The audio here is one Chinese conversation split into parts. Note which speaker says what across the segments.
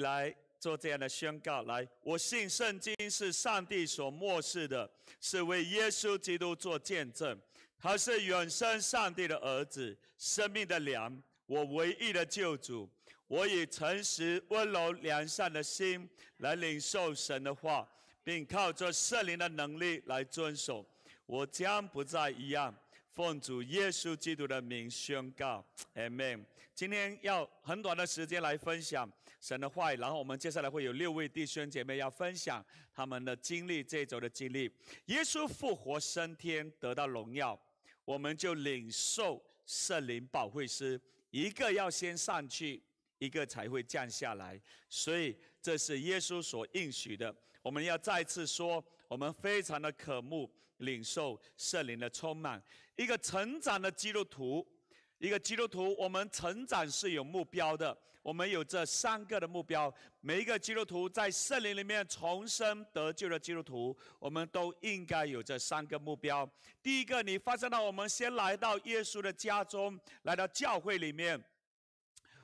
Speaker 1: 来，做这样的宣告。来，我信圣经是上帝所漠视的，是为耶稣基督做见证。他是远生上帝的儿子，生命的粮，我唯一的救主。我以诚实、温柔、良善的心来领受神的话，并靠着圣灵的能力来遵守。我将不再一样，奉主耶稣基督的名宣告，阿门。今天要很短的时间来分享。神的话语，然后我们接下来会有六位弟兄姐妹要分享他们的经历，这一周的经历。耶稣复活升天，得到荣耀，我们就领受圣灵保惠师，一个要先上去，一个才会降下来，所以这是耶稣所应许的。我们要再次说，我们非常的渴慕领受圣灵的充满。一个成长的基督徒，一个基督徒，我们成长是有目标的。我们有这三个的目标，每一个基督徒在圣灵里面重生得救的基督徒，我们都应该有这三个目标。第一个，你发现了，我们先来到耶稣的家中，来到教会里面，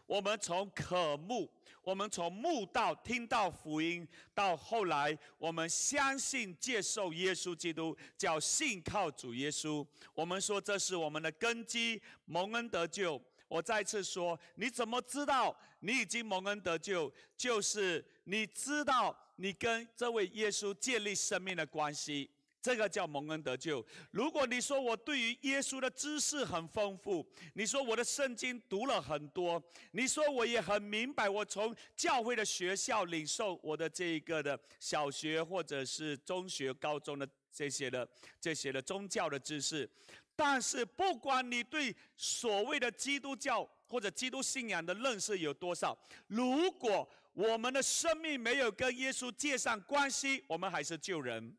Speaker 1: 我们从渴慕，我们从慕道，听到福音，到后来我们相信接受耶稣基督，叫信靠主耶稣。我们说这是我们的根基，蒙恩得救。我再次说，你怎么知道？你已经蒙恩得救，就是你知道你跟这位耶稣建立生命的关系，这个叫蒙恩得救。如果你说我对于耶稣的知识很丰富，你说我的圣经读了很多，你说我也很明白，我从教会的学校领受我的这一个的小学或者是中学、高中的这些的、这些的宗教的知识，但是不管你对所谓的基督教，或者基督信仰的认识有多少？如果我们的生命没有跟耶稣结上关系，我们还是救人，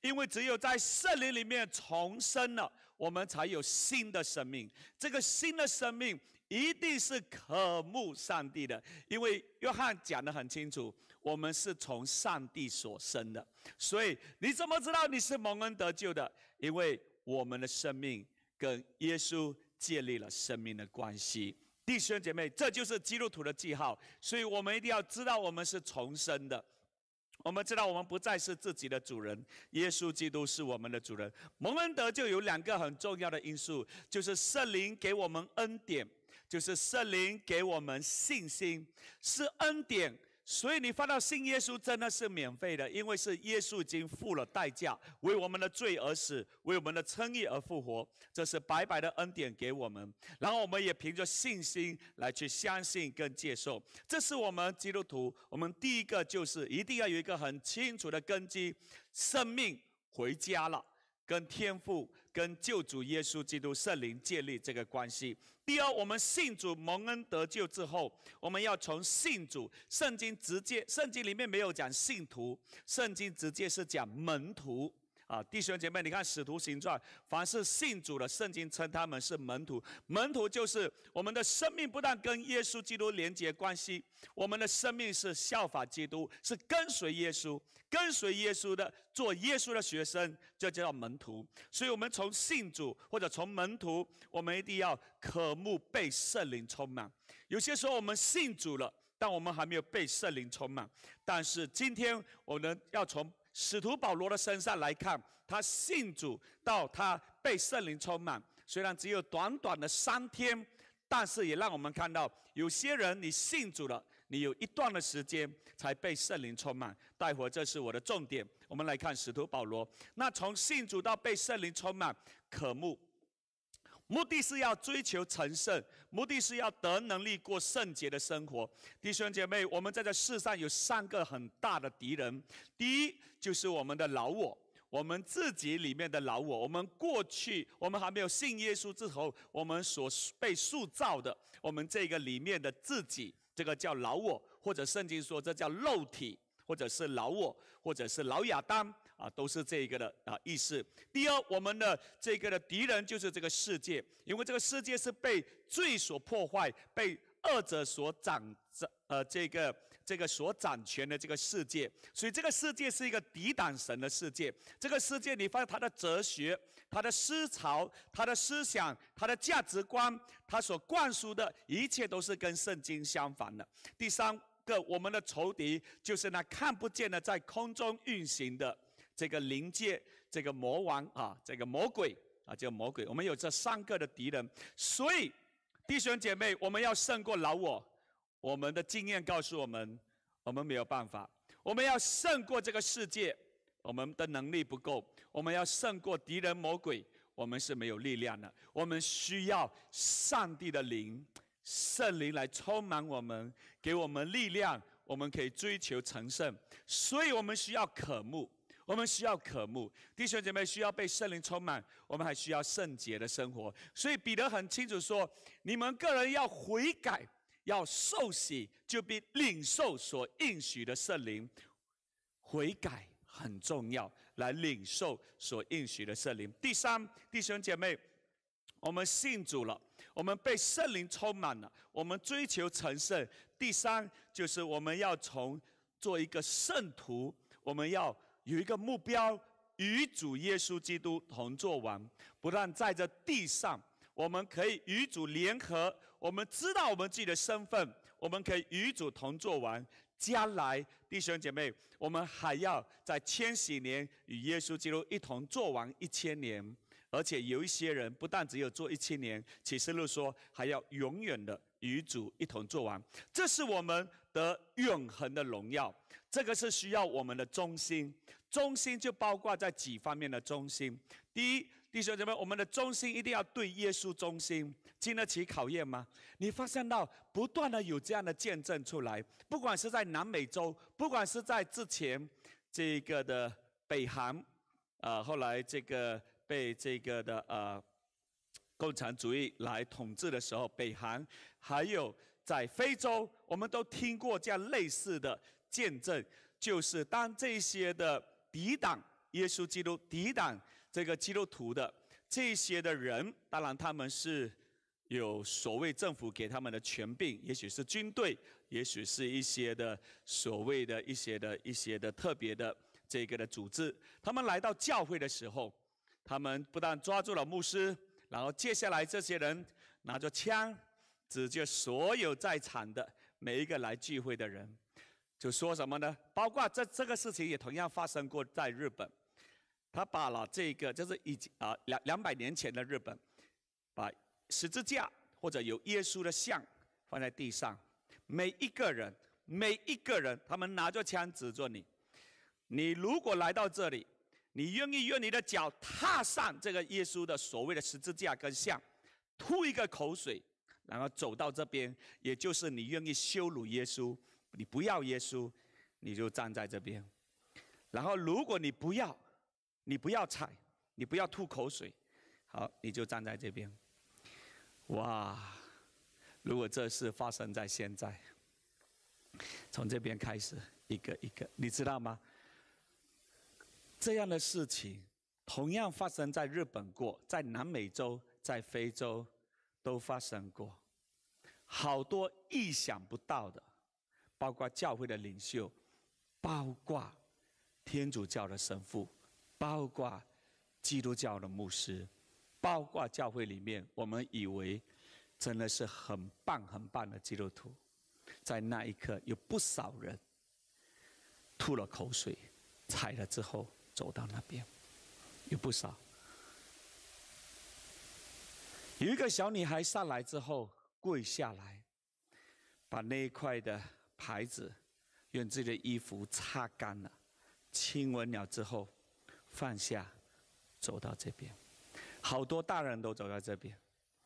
Speaker 1: 因为只有在圣灵里面重生了，我们才有新的生命。这个新的生命一定是渴慕上帝的，因为约翰讲得很清楚，我们是从上帝所生的。所以你怎么知道你是蒙恩得救的？因为我们的生命跟耶稣建立了生命的关系。弟兄姐妹，这就是基督徒的记号，所以我们一定要知道，我们是重生的。我们知道，我们不再是自己的主人，耶稣基督是我们的主人。蒙恩德就有两个很重要的因素，就是圣灵给我们恩典，就是圣灵给我们信心，是恩典。所以你发到信耶稣真的是免费的，因为是耶稣已经付了代价，为我们的罪而死，为我们的称义而复活，这是白白的恩典给我们。然后我们也凭着信心来去相信跟接受，这是我们基督徒。我们第一个就是一定要有一个很清楚的根基，生命回家了，跟天父。跟救主耶稣基督圣灵建立这个关系。第二，我们信主蒙恩得救之后，我们要从信主圣经直接，圣经里面没有讲信徒，圣经直接是讲门徒。啊，弟兄姐妹，你看《使徒行传》，凡是信主的，圣经称他们是门徒。门徒就是我们的生命，不但跟耶稣基督连接关系，我们的生命是效法基督，是跟随耶稣。跟随耶稣的，做耶稣的学生，就叫门徒。所以，我们从信主或者从门徒，我们一定要渴慕被圣灵充满。有些时候，我们信主了，但我们还没有被圣灵充满。但是今天，我们要从。使徒保罗的身上来看，他信主到他被圣灵充满，虽然只有短短的三天，但是也让我们看到，有些人你信主了，你有一段的时间才被圣灵充满。待会这是我的重点，我们来看使徒保罗，那从信主到被圣灵充满，可慕。目的是要追求成圣，目的是要得能力过圣洁的生活。弟兄姐妹，我们在这世上有三个很大的敌人，第一就是我们的老我，我们自己里面的老我，我们过去我们还没有信耶稣之后，我们所被塑造的，我们这个里面的自己，这个叫老我，或者圣经说这叫肉体，或者是老我，或者是老亚当。啊，都是这一个的啊意思。第二，我们的这个的敌人就是这个世界，因为这个世界是被罪所破坏、被恶者所掌着呃这个这个所掌权的这个世界，所以这个世界是一个抵挡神的世界。这个世界，你发现它的哲学、它的思潮、它的思想、它的价值观，它所灌输的一切都是跟圣经相反的。第三个，我们的仇敌就是那看不见的在空中运行的。这个灵界，这个魔王啊，这个魔鬼啊，这个魔鬼。我们有这三个的敌人，所以弟兄姐妹，我们要胜过老我。我们的经验告诉我们，我们没有办法。我们要胜过这个世界，我们的能力不够；我们要胜过敌人魔鬼，我们是没有力量的。我们需要上帝的灵，圣灵来充满我们，给我们力量，我们可以追求成圣。所以我们需要渴慕。我们需要渴慕弟兄姐妹，需要被圣灵充满。我们还需要圣洁的生活。所以彼得很清楚说：你们个人要悔改，要受洗，就必领受所应许的圣灵。悔改很重要，来领受所应许的圣灵。第三，弟兄姐妹，我们信主了，我们被圣灵充满了，我们追求成圣。第三就是我们要从做一个圣徒，我们要。有一个目标，与主耶稣基督同作王。不但在这地上，我们可以与主联合；我们知道我们自己的身份，我们可以与主同作完。将来，弟兄姐妹，我们还要在千禧年与耶稣基督一同做完一千年。而且有一些人，不但只有做一千年，启示录说还要永远的与主一同做完。这是我们。得永恒的荣耀，这个是需要我们的中心。中心就包括在几方面的中心。第一，弟兄姐妹，我们的中心一定要对耶稣中心，经得起考验吗？你发现到不断的有这样的见证出来，不管是在南美洲，不管是在之前这个的北韩，啊，后来这个被这个的啊共产主义来统治的时候，北韩还有。在非洲，我们都听过这样类似的见证，就是当这些的抵挡耶稣基督、抵挡这个基督徒的这些的人，当然他们是有所谓政府给他们的权柄，也许是军队，也许是一些的所谓的一些的一些的特别的这个的组织。他们来到教会的时候，他们不但抓住了牧师，然后接下来这些人拿着枪。指着所有在场的每一个来聚会的人，就说什么呢？包括这这个事情也同样发生过在日本，他把了这个就是以啊两两百年前的日本，把十字架或者有耶稣的像放在地上，每一个人每一个人，他们拿着枪指着你，你如果来到这里，你愿意用你的脚踏上这个耶稣的所谓的十字架跟像，吐一个口水。然后走到这边，也就是你愿意羞辱耶稣，你不要耶稣，你就站在这边。然后如果你不要，你不要踩，你不要吐口水，好，你就站在这边。哇！如果这事发生在现在，从这边开始一个一个，你知道吗？这样的事情同样发生在日本过，在南美洲，在非洲。都发生过好多意想不到的，包括教会的领袖，包括天主教的神父，包括基督教的牧师，包括教会里面我们以为真的是很棒很棒的基督徒，在那一刻有不少人吐了口水，踩了之后走到那边，有不少。有一个小女孩上来之后，跪下来，把那一块的牌子用自己的衣服擦干了，亲吻了之后，放下，走到这边。好多大人都走到这边，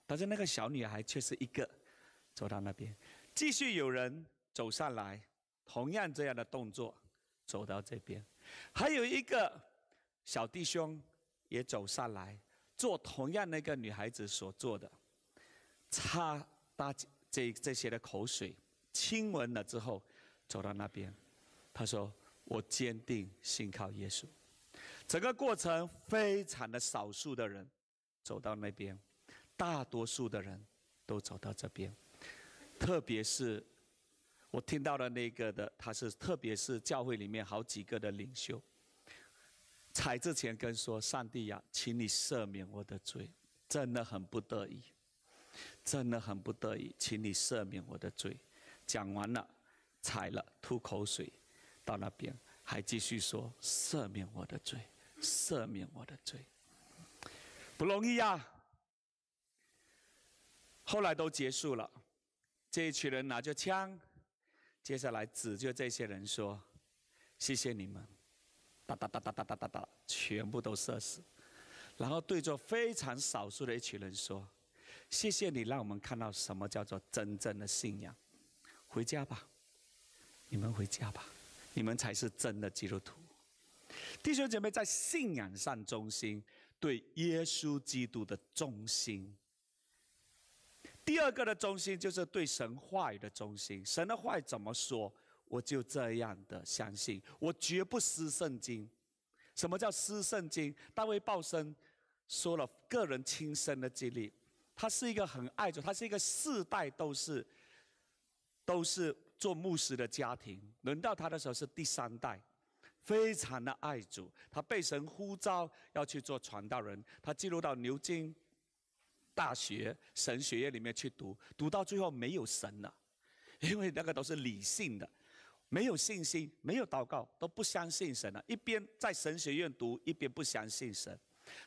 Speaker 1: 但是那个小女孩却是一个走到那边，继续有人走上来，同样这样的动作走到这边，还有一个小弟兄也走上来。做同样那个女孩子所做的，擦大这这些的口水，亲吻了之后，走到那边，他说：“我坚定信靠耶稣。”整个过程非常的少数的人走到那边，大多数的人都走到这边，特别是我听到的那个的，他是特别是教会里面好几个的领袖。踩之前跟说：“上帝呀，请你赦免我的罪，真的很不得已，真的很不得已，请你赦免我的罪。”讲完了，踩了，吐口水，到那边还继续说：“赦免我的罪，赦免我的罪，不容易呀。”后来都结束了，这一群人拿着枪，接下来指着这些人说：“谢谢你们。”哒哒哒哒哒哒哒哒，全部都射死，然后对着非常少数的一群人说：“谢谢你，让我们看到什么叫做真正的信仰。回家吧，你们回家吧，你们才是真的基督徒。弟兄姐妹，在信仰上忠心，对耶稣基督的忠心。第二个的忠心就是对神话语的忠心。神的话怎么说？”我就这样的相信，我绝不失圣经。什么叫失圣经？大卫鲍森说了个人亲身的经历。他是一个很爱主，他是一个世代都是都是做牧师的家庭。轮到他的时候是第三代，非常的爱主。他被神呼召要去做传道人，他进入到牛津大学神学院里面去读，读到最后没有神了，因为那个都是理性的。没有信心，没有祷告，都不相信神了。一边在神学院读，一边不相信神，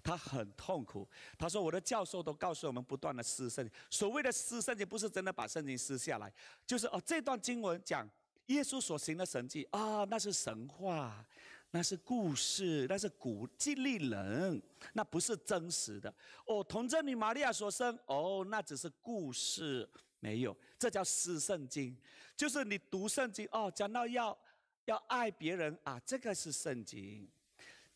Speaker 1: 他很痛苦。他说：“我的教授都告诉我们，不断的撕圣经。所谓的撕圣经，不是真的把圣经撕下来，就是哦，这段经文讲耶稣所行的神迹啊，那是神话，那是故事，那是古迹丽人，那不是真实的。哦，童贞女玛利亚所生，哦，那只是故事。”没有，这叫失圣经，就是你读圣经哦，讲到要要爱别人啊，这个是圣经；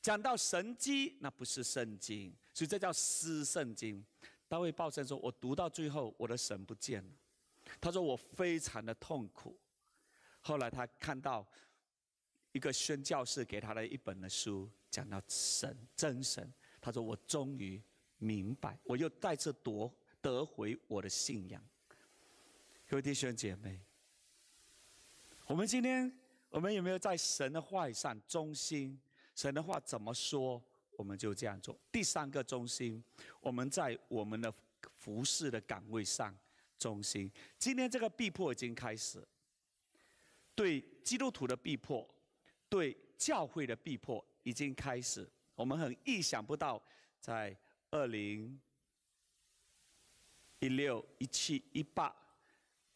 Speaker 1: 讲到神迹，那不是圣经，所以这叫失圣经。大卫抱怨说：“我读到最后，我的神不见了。”他说：“我非常的痛苦。”后来他看到一个宣教士给他的一本的书，讲到神真神，他说：“我终于明白，我又再次夺得回我的信仰。”各位弟兄姐妹，我们今天我们有没有在神的话语上忠心？神的话怎么说，我们就这样做。第三个忠心，我们在我们的服饰的岗位上忠心。今天这个逼迫已经开始，对基督徒的逼迫，对教会的逼迫已经开始。我们很意想不到，在二零一六、一七、一八。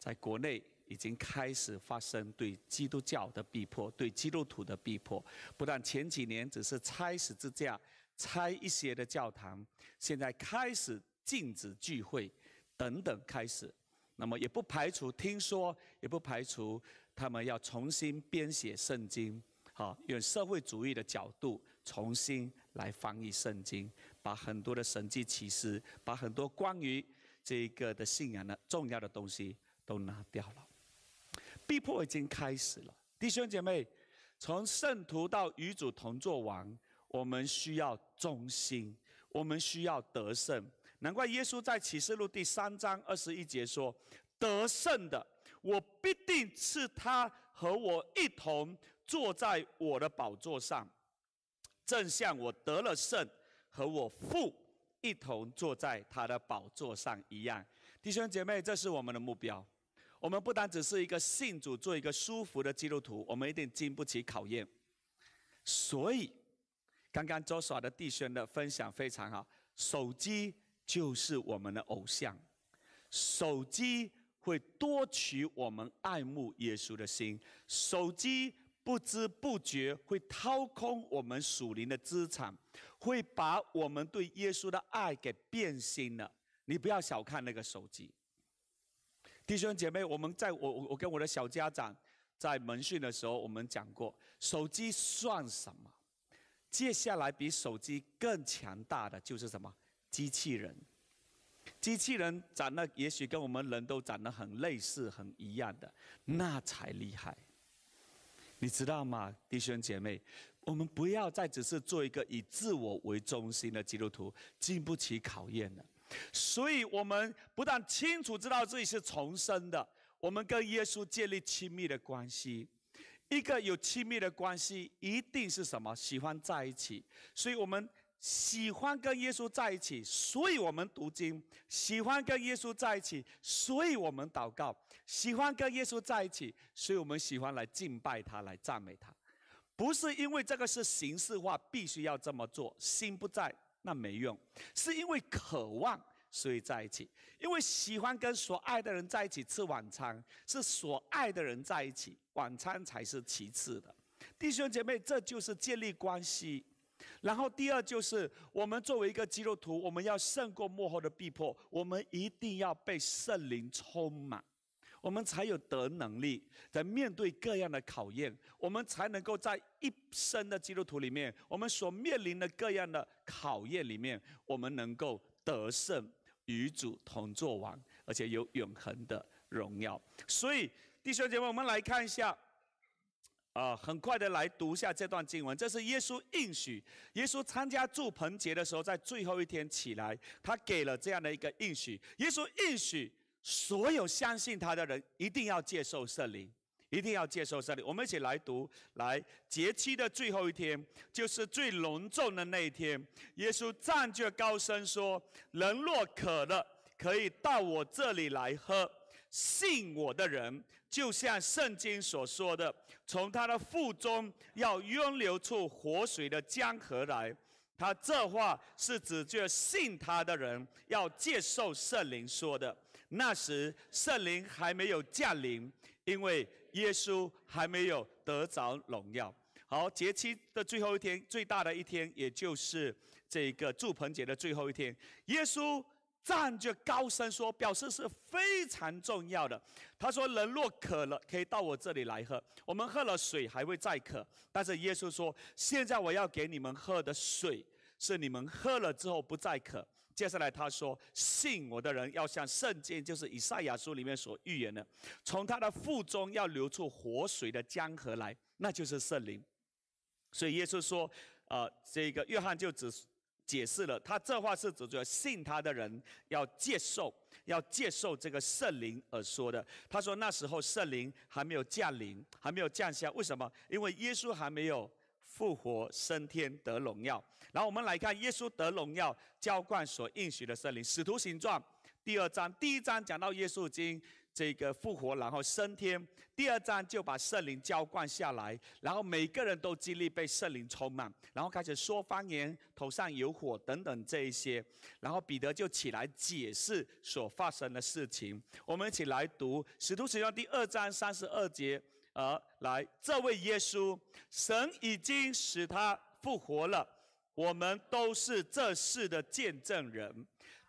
Speaker 1: 在国内已经开始发生对基督教的逼迫，对基督徒的逼迫。不但前几年只是拆十字架、拆一些的教堂，现在开始禁止聚会，等等开始。那么也不排除听说，也不排除他们要重新编写圣经，好用社会主义的角度重新来翻译圣经，把很多的神迹奇事，把很多关于这个的信仰的重要的东西。都拿掉了，逼迫已经开始了。弟兄姐妹，从圣徒到与主同作王，我们需要忠心，我们需要得胜。难怪耶稣在启示录第三章二十一节说：“得胜的，我必定赐他和我一同坐在我的宝座上，正像我得了胜，和我父一同坐在他的宝座上一样。”弟兄姐妹，这是我们的目标。我们不单只是一个信主做一个舒服的基督徒，我们一定经不起考验。所以，刚刚周 o 的弟兄的分享非常好。手机就是我们的偶像，手机会夺取我们爱慕耶稣的心，手机不知不觉会掏空我们属灵的资产，会把我们对耶稣的爱给变心了。你不要小看那个手机。弟兄姐妹，我们在我我跟我的小家长在门训的时候，我们讲过，手机算什么？接下来比手机更强大的就是什么？机器人。机器人长得也许跟我们人都长得很类似、很一样的，那才厉害。你知道吗，弟兄姐妹？我们不要再只是做一个以自我为中心的基督徒，经不起考验了。所以我们不但清楚知道自己是重生的，我们跟耶稣建立亲密的关系。一个有亲密的关系，一定是什么？喜欢在一起。所以我们喜欢跟耶稣在一起，所以我们读经；喜欢跟耶稣在一起，所以我们祷告；喜欢跟耶稣在一起，所以我们喜欢来敬拜他，来赞美他。不是因为这个是形式化，必须要这么做，心不在。那没用，是因为渴望所以在一起，因为喜欢跟所爱的人在一起吃晚餐，是所爱的人在一起，晚餐才是其次的。弟兄姐妹，这就是建立关系。然后第二就是，我们作为一个基督徒，我们要胜过幕后的逼迫，我们一定要被圣灵充满。我们才有得能力在面对各样的考验，我们才能够在一生的基督徒里面，我们所面临的各样的考验里面，我们能够得胜，与主同作王，而且有永恒的荣耀。所以弟兄姐妹，我们来看一下，啊，很快的来读一下这段经文。这是耶稣应许，耶稣参加祝棚节的时候，在最后一天起来，他给了这样的一个应许。耶稣应许。所有相信他的人一定要接受圣灵，一定要接受圣灵。我们一起来读，来节期的最后一天，就是最隆重的那一天。耶稣站著高声说：“人若渴了，可以到我这里来喝。信我的人，就像圣经所说的，从他的腹中要涌流出活水的江河来。”他这话是指著信他的人要接受圣灵说的。那时圣灵还没有降临，因为耶稣还没有得着荣耀。好，节期的最后一天，最大的一天，也就是这个祝棚节的最后一天，耶稣站着高声说，表示是非常重要的。他说：“人若渴了，可以到我这里来喝。我们喝了水还会再渴，但是耶稣说，现在我要给你们喝的水，是你们喝了之后不再渴。”接下来他说，信我的人要像圣经，就是以赛亚书里面所预言的，从他的腹中要流出活水的江河来，那就是圣灵。所以耶稣说，呃，这个约翰就只解释了，他这话是指着信他的人要接受，要接受这个圣灵而说的。他说那时候圣灵还没有降临，还没有降下，为什么？因为耶稣还没有。复活升天得荣耀，然后我们来看耶稣得荣耀浇灌所应许的圣灵。使徒行状第二章，第一章讲到耶稣已经这个复活，然后升天。第二章就把圣灵浇灌下来，然后每个人都经历被圣灵充满，然后开始说方言，头上有火等等这一些。然后彼得就起来解释所发生的事情。我们一起来读使徒行传》第二章三十二节。而来，这位耶稣，神已经使他复活了。我们都是这事的见证人。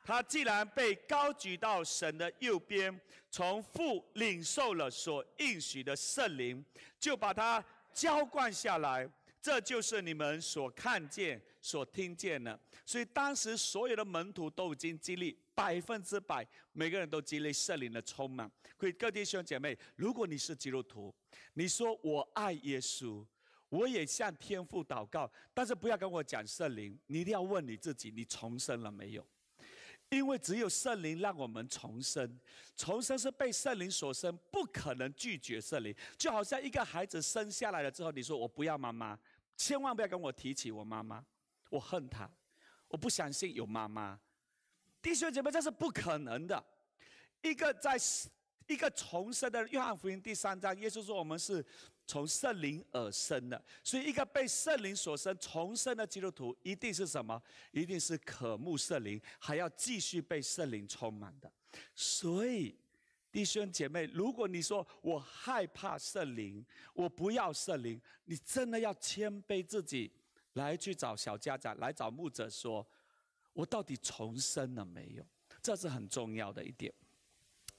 Speaker 1: 他既然被高举到神的右边，从父领受了所应许的圣灵，就把他浇灌下来。这就是你们所看见、所听见的。所以当时所有的门徒都已经经历。百分之百，每个人都经历圣灵的充满。各位弟兄姐妹，如果你是基督徒，你说我爱耶稣，我也向天父祷告，但是不要跟我讲圣灵。你一定要问你自己，你重生了没有？因为只有圣灵让我们重生，重生是被圣灵所生，不可能拒绝圣灵。就好像一个孩子生下来了之后，你说我不要妈妈，千万不要跟我提起我妈妈，我恨她，我不相信有妈妈。弟兄姐妹，这是不可能的。一个在一个重生的约翰福音第三章，耶稣说：“我们是从圣灵而生的。”所以，一个被圣灵所生重生的基督徒，一定是什么？一定是渴慕圣灵，还要继续被圣灵充满的。所以，弟兄姐妹，如果你说我害怕圣灵，我不要圣灵，你真的要谦卑自己，来去找小家长，来找牧者说。我到底重生了没有？这是很重要的一点。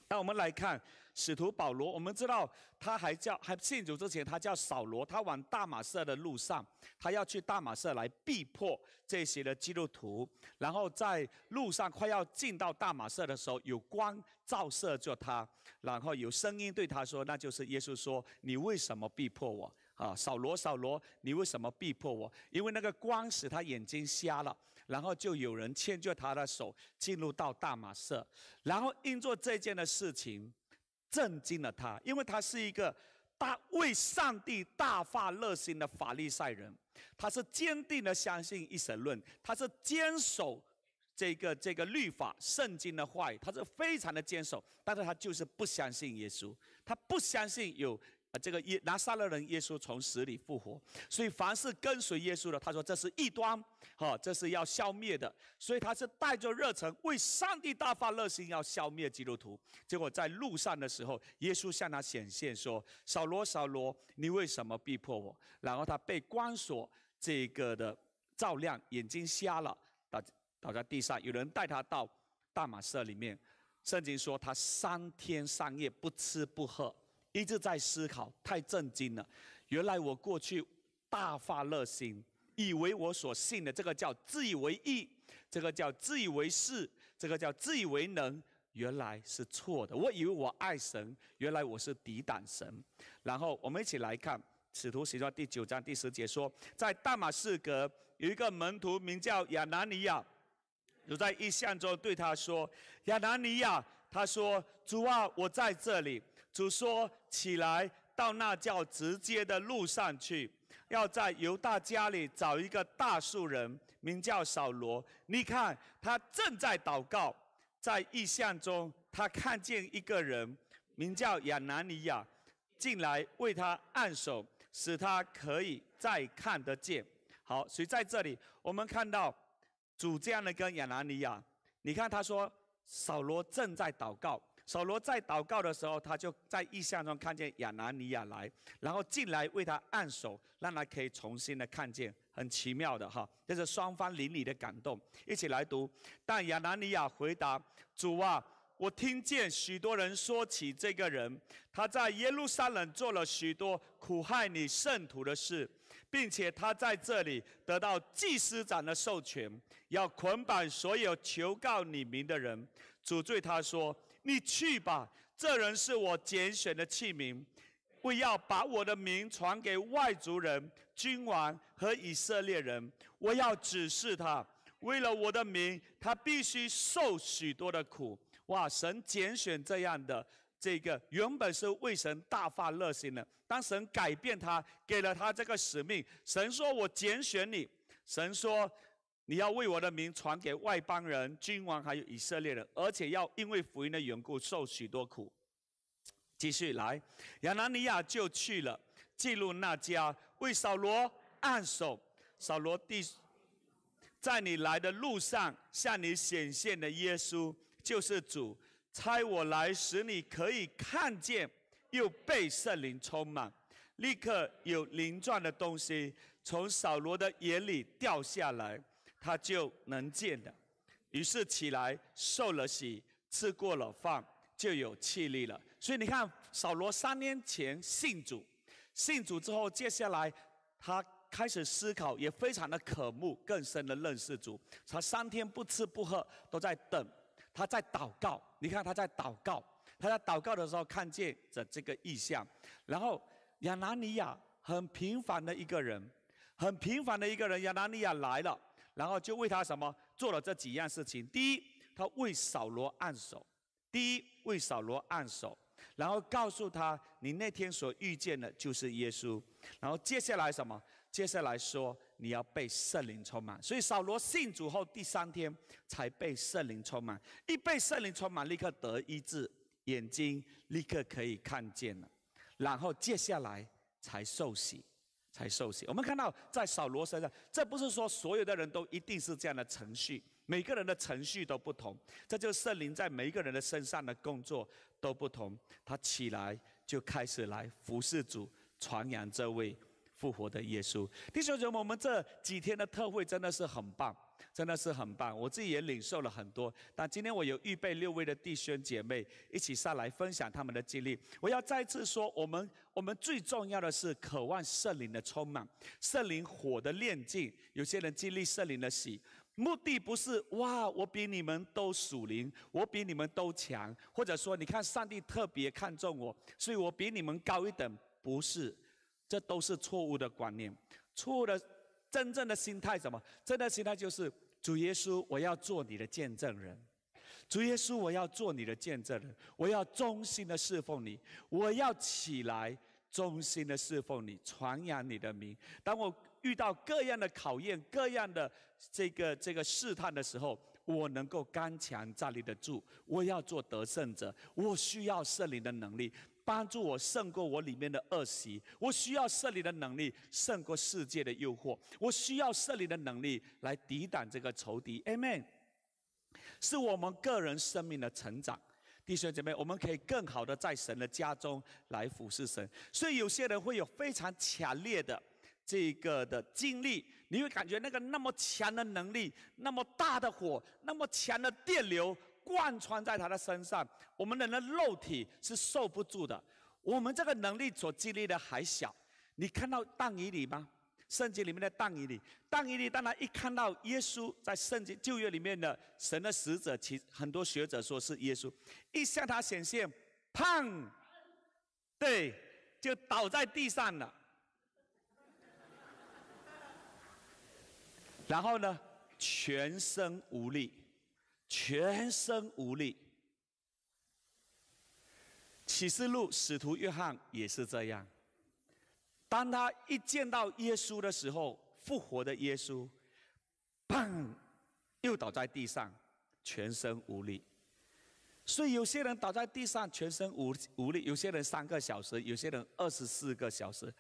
Speaker 1: 那我们来看使徒保罗，我们知道他还叫还信主之前，他叫扫罗。他往大马士的路上，他要去大马士来逼迫这些的基督徒。然后在路上快要进到大马士的时候，有光照射着他，然后有声音对他说：“那就是耶稣说，你为什么逼迫我？啊，扫罗，扫罗，你为什么逼迫我？因为那个光使他眼睛瞎了。”然后就有人牵着他的手，进入到大马色，然后因做这件的事情，震惊了他，因为他是一个大为上帝大发热心的法利赛人，他是坚定的相信一神论，他是坚守这个这个律法圣经的话语，他是非常的坚守，但是他就是不相信耶稣，他不相信有。啊，这个耶拿撒勒人耶稣从死里复活，所以凡是跟随耶稣的，他说这是异端，哈，这是要消灭的，所以他是带着热诚为上帝大发热心要消灭基督徒。结果在路上的时候，耶稣向他显现说：“扫罗，扫罗，你为什么逼迫我？”然后他被光所这个的照亮，眼睛瞎了，倒倒在地上。有人带他到大马色里面，圣经说他三天三夜不吃不喝。一直在思考，太震惊了！原来我过去大发热心，以为我所信的这个叫自以为义，这个叫自以为是，这个叫自以为能，原来是错的。我以为我爱神，原来我是抵挡神。然后我们一起来看使徒行传第九章第十节说，在大马士革有一个门徒名叫亚拿尼亚，有在异象中对他说：“亚拿尼亚，他说主啊，我在这里。”主说：“起来，到那叫直接的路上去，要在犹大家里找一个大树人，名叫扫罗。你看，他正在祷告，在异象中，他看见一个人，名叫亚拿尼亚，进来为他按手，使他可以再看得见。好，所以在这里，我们看到主这样的跟亚拿尼亚，你看他说，扫罗正在祷告。”扫罗在祷告的时候，他就在意象中看见亚拿尼亚来，然后进来为他按手，让他可以重新的看见，很奇妙的哈。这是双方邻里的感动，一起来读。但亚拿尼亚回答主啊，我听见许多人说起这个人，他在耶路撒冷做了许多苦害你圣徒的事，并且他在这里得到祭司长的授权，要捆绑所有求告你名的人。主对他说。你去吧，这人是我拣选的器皿，我要把我的名传给外族人、君王和以色列人。我要指示他，为了我的名，他必须受许多的苦。哇！神拣选这样的这个，原本是为神大发热心的，当神改变他，给了他这个使命。神说我拣选你，神说。你要为我的名传给外邦人、君王还有以色列人，而且要因为福音的缘故受许多苦。继续来，亚拿尼亚就去了，进入那家，为扫罗按手。扫罗第，在你来的路上，向你显现的耶稣就是主，差我来使你可以看见，又被圣灵充满。立刻有鳞状的东西从扫罗的眼里掉下来。他就能见的，于是起来受了洗，吃过了饭，就有气力了。所以你看，扫罗三年前信主，信主之后，接下来他开始思考，也非常的渴慕更深的认识主。他三天不吃不喝，都在等，他在祷告。你看他在祷告，他在祷告的时候看见着这个意象，然后亚拿尼亚很平凡的一个人，很平凡的一个人，亚拿尼亚来了。然后就为他什么做了这几样事情。第一，他为扫罗按手；第一，为扫罗按手，然后告诉他，你那天所遇见的就是耶稣。然后接下来什么？接下来说你要被圣灵充满。所以扫罗信主后第三天才被圣灵充满。一被圣灵充满，立刻得医治，眼睛立刻可以看见了。然后接下来才受洗。才受洗。我们看到在扫罗身上，这不是说所有的人都一定是这样的程序，每个人的程序都不同。这就是圣灵在每一个人的身上的工作都不同。他起来就开始来服侍主，传扬这位复活的耶稣。弟兄姐妹，我们这几天的特会真的是很棒。真的是很棒，我自己也领受了很多。但今天我有预备六位的弟兄姐妹一起上来分享他们的经历。我要再次说，我们我们最重要的是渴望圣灵的充满，圣灵火的炼净。有些人经历圣灵的洗，目的不是哇，我比你们都属灵，我比你们都强，或者说你看上帝特别看重我，所以我比你们高一等，不是，这都是错误的观念，错误的。真正的心态什么？真正的心态就是主耶稣，我要做你的见证人。主耶稣，我要做你的见证人，我要忠心的侍奉你，我要起来忠心的侍奉你，传扬你的名。当我遇到各样的考验、各样的这个这个试探的时候，我能够刚强站立得住。我要做得胜者，我需要圣灵的能力。帮助我胜过我里面的恶习，我需要圣灵的能力胜过世界的诱惑，我需要圣灵的能力来抵挡这个仇敌。Amen。是我们个人生命的成长，弟兄姐妹，我们可以更好的在神的家中来服侍神。所以有些人会有非常强烈的这个的经历，你会感觉那个那么强的能力，那么大的火，那么强的电流。贯穿在他的身上，我们人的肉体是受不住的。我们这个能力所经历的还小，你看到但以理吗？圣经里面的但以理，但以理当他一看到耶稣在圣经旧约里面的神的使者，其很多学者说是耶稣，一向他显现，胖，对，就倒在地上了，然后呢，全身无力。全身无力。启示录使徒约翰也是这样，当他一见到耶稣的时候，复活的耶稣，砰，又倒在地上，全身无力。所以有些人倒在地上全身无无力，有些人三个小时，有些人二十四个小时，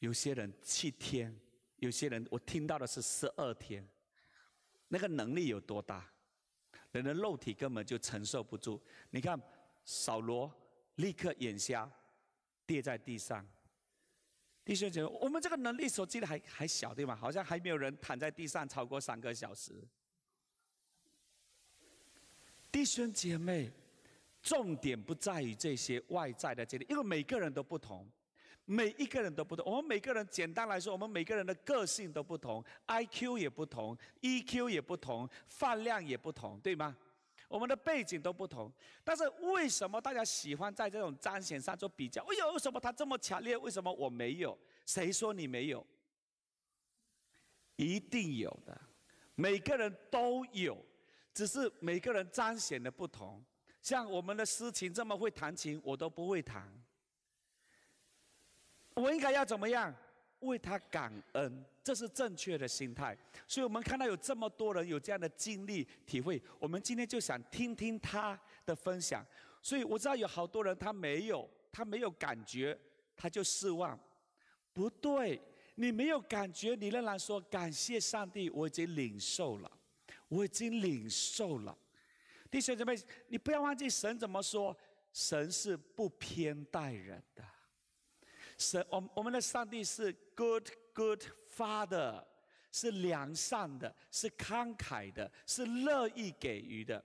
Speaker 1: 有些人七天，有些人我听到的是十二天，那个能力有多大？人的肉体根本就承受不住。你看，扫罗立刻眼瞎，跌在地上。弟兄姐妹，我们这个能力，所记得还还小，对吗？好像还没有人躺在地上超过三个小时。弟兄姐妹，重点不在于这些外在的这里，因为每个人都不同。每一个人都不同。我们每个人，简单来说，我们每个人的个性都不同，IQ 也不同，EQ 也不同，饭量也不同，对吗？我们的背景都不同。但是为什么大家喜欢在这种彰显上做比较？哎呦，为什么他这么强烈？为什么我没有？谁说你没有？一定有的，每个人都有，只是每个人彰显的不同。像我们的诗琴这么会弹琴，我都不会弹。我应该要怎么样为他感恩？这是正确的心态。所以我们看到有这么多人有这样的经历体会，我们今天就想听听他的分享。所以我知道有好多人他没有，他没有感觉，他就失望。不对，你没有感觉，你仍然说感谢上帝，我已经领受了，我已经领受了。弟兄姐妹，你不要忘记神怎么说，神是不偏待人的。神，我我们的上帝是 good good father，是良善的，是慷慨的，是乐意给予的，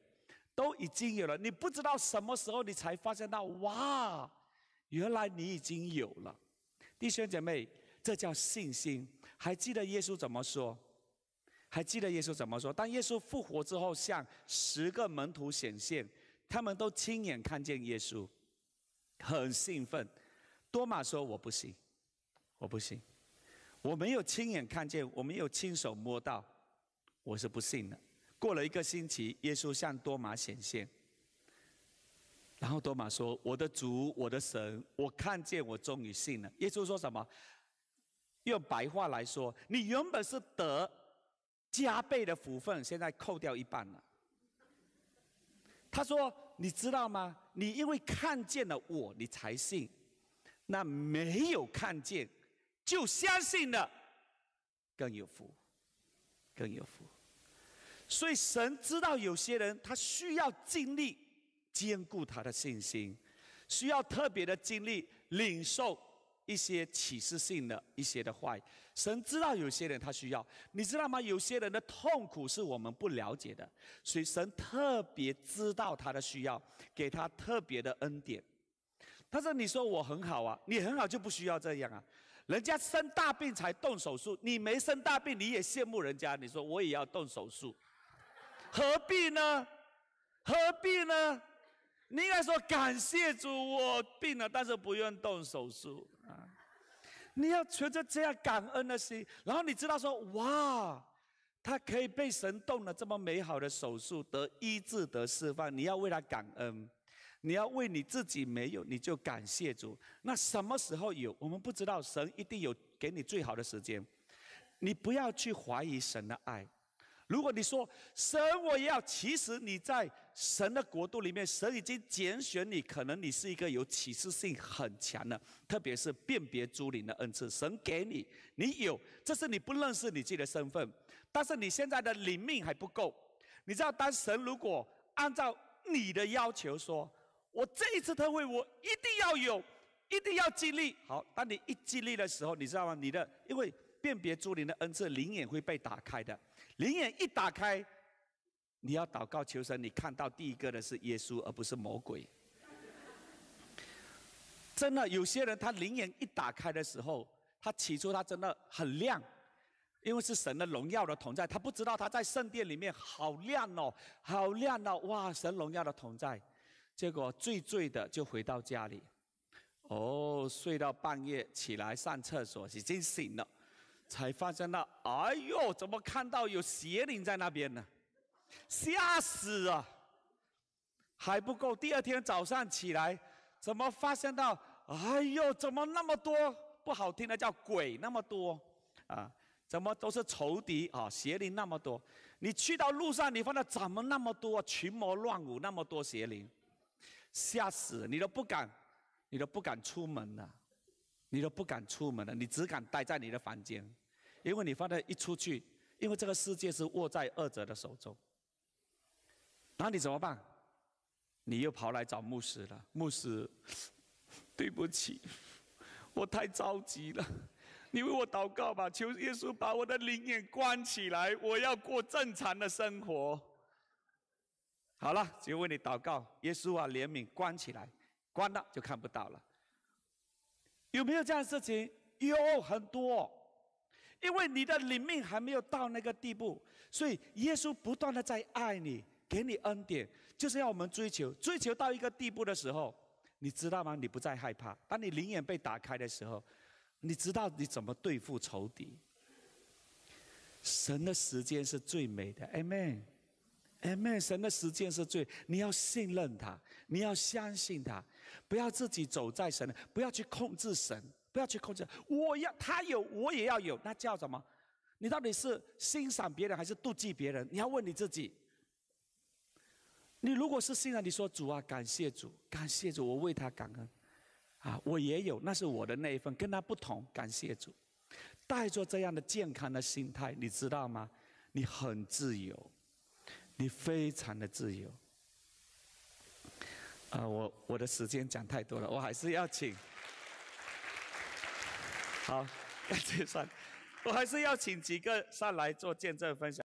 Speaker 1: 都已经有了。你不知道什么时候你才发现到，哇，原来你已经有了。弟兄姐妹，这叫信心。还记得耶稣怎么说？还记得耶稣怎么说？当耶稣复活之后，向十个门徒显现，他们都亲眼看见耶稣，很兴奋。多玛说：“我不信，我不信，我没有亲眼看见，我没有亲手摸到，我是不信的。”过了一个星期，耶稣向多玛显现。然后多玛说：“我的主，我的神，我看见，我终于信了。”耶稣说什么？用白话来说：“你原本是得加倍的福分，现在扣掉一半了。”他说：“你知道吗？你因为看见了我，你才信。”那没有看见就相信了，更有福，更有福。所以神知道有些人他需要尽力兼顾他的信心，需要特别的经力领受一些启示性的一些的话语。神知道有些人他需要，你知道吗？有些人的痛苦是我们不了解的，所以神特别知道他的需要，给他特别的恩典。他说：“你说我很好啊，你很好就不需要这样啊。人家生大病才动手术，你没生大病你也羡慕人家。你说我也要动手术，何必呢？何必呢？你应该说感谢主，我病了但是不用动手术啊。你要存着这样感恩的心，然后你知道说哇，他可以被神动了这么美好的手术得医治得释放，你要为他感恩。”你要为你自己没有，你就感谢主。那什么时候有？我们不知道，神一定有给你最好的时间。你不要去怀疑神的爱。如果你说神我也要，其实你在神的国度里面，神已经拣选你，可能你是一个有启示性很强的，特别是辨别诸灵的恩赐。神给你，你有，这是你不认识你自己的身份。但是你现在的领命还不够。你知道，当神如果按照你的要求说。我这一次特会，我一定要有，一定要尽力。好，当你一尽力的时候，你知道吗？你的因为辨别诸灵的恩赐，灵眼会被打开的。灵眼一打开，你要祷告求神，你看到第一个的是耶稣，而不是魔鬼。真的，有些人他灵眼一打开的时候，他起初他真的很亮，因为是神的荣耀的同在。他不知道他在圣殿里面好亮哦，好亮哦，哇，神荣耀的同在。结果醉醉的就回到家里，哦，睡到半夜起来上厕所，已经醒了，才发现到，哎呦，怎么看到有邪灵在那边呢？吓死啊！还不够，第二天早上起来，怎么发现到，哎呦，怎么那么多不好听的叫鬼那么多？啊，怎么都是仇敌啊？邪灵那么多，你去到路上，你发现怎么那么多群魔乱舞，那么多邪灵？吓死你都不敢，你都不敢出门了，你都不敢出门了，你只敢待在你的房间，因为你放在一出去，因为这个世界是握在恶者的手中。那你怎么办？你又跑来找牧师了。牧师，对不起，我太着急了。你为我祷告吧，求耶稣把我的灵眼关起来，我要过正常的生活。好了，就为你祷告，耶稣啊，怜悯关起来，关了就看不到了。有没有这样的事情？有很多，因为你的灵命还没有到那个地步，所以耶稣不断的在爱你，给你恩典，就是要我们追求。追求到一个地步的时候，你知道吗？你不再害怕。当你灵眼被打开的时候，你知道你怎么对付仇敌？神的时间是最美的，阿门。哎，神的时间是最，你要信任他，你要相信他，不要自己走在神，的，不要去控制神，不要去控制。我要他有，我也要有，那叫什么？你到底是欣赏别人还是妒忌别人？你要问你自己。你如果是欣赏，你说主啊，感谢主，感谢主，我为他感恩，啊，我也有，那是我的那一份，跟他不同。感谢主，带着这样的健康的心态，你知道吗？你很自由。你非常的自由，啊，我我的时间讲太多了，我还是要请，好，要 结算，我还是要请几个上来做见证分享。